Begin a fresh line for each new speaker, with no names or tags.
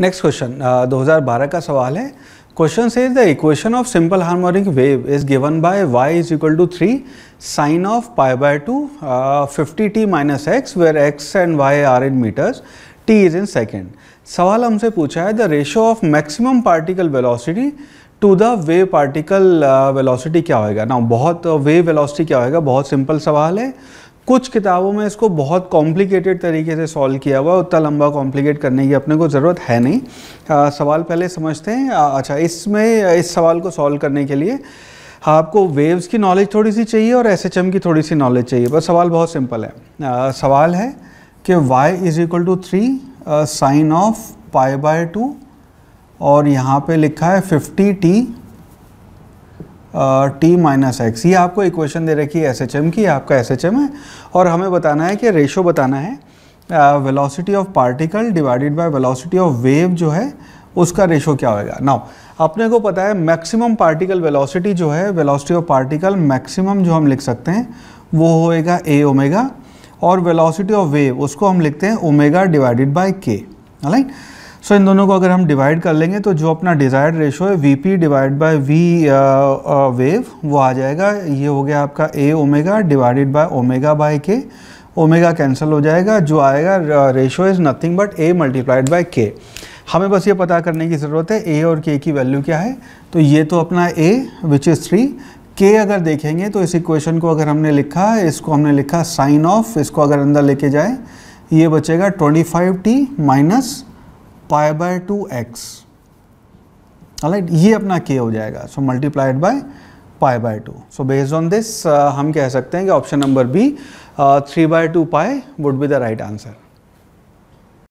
next question 2012 का सवाल है क्वेश्चन से the equation of simple harmonic wave is given by y is equal to three sine of pi by two fifty t minus x where x and y are in metres t is in second सवाल हमसे पूछा है the ratio of maximum particle velocity to the wave particle velocity क्या होएगा ना बहुत wave uh, velocity क्या होएगा बहुत सिंपल सवाल है कुछ किताबों में इसको बहुत कॉम्प्लिकेटेड तरीके से सॉल्व किया हुआ उतना लंबा कॉम्प्लिकेट करने की अपने को ज़रूरत है नहीं आ, सवाल पहले समझते हैं आ, अच्छा इसमें इस सवाल को सॉल्व करने के लिए आपको वेव्स की नॉलेज थोड़ी सी चाहिए और एस की थोड़ी सी नॉलेज चाहिए बस सवाल बहुत सिंपल है आ, सवाल है कि y is equal to three sine of pi by two और यहाँ पे लिखा है टी टी माइनस एक्स ये आपको इक्वेशन दे रखी है एस एच एम की आपका एस एच एम है और हमें बताना है कि रेशो बताना है velocity of particle divided by velocity of wave जो है उसका रेशो क्या होगा नाउ अपने को पता है मैक्सिमम पार्टिकल वेलोसिटी जो है वेलोसिटी ऑफ पार्टिकल मैक्सिमम जो हम लिख सकते हैं वो होएगा ए ओमेगा और वेलोसिटी ऑफ वेव उसको हम लिखते हैं omega divided by k right so इन दोनों को अगर हम डिवाइड कर लेंगे तो जो अपना डिज़ायर्ड रेशो है v p divide by v wave वो आ जाएगा ये हो गया आपका A omega divided by omega by k omega cancel हो जाएगा जो आएगा ratio is nothing but A multiplied by k हमें बस ये पता करने की ज़रूरत है ए और के की वैल्यू क्या है तो ये तो अपना ए विच इज़ थ्री के अगर देखेंगे तो इस इक्वेशन को अगर हमने लिखा इसको हमने लिखा साइन ऑफ इसको अगर अंदर लेके जाए ये बचेगा 25t five t minus pi by two x right ये अपना के हो जाएगा so multiplied by pi by two so based on this हम कह सकते हैं कि option number B three by two pi would be the right answer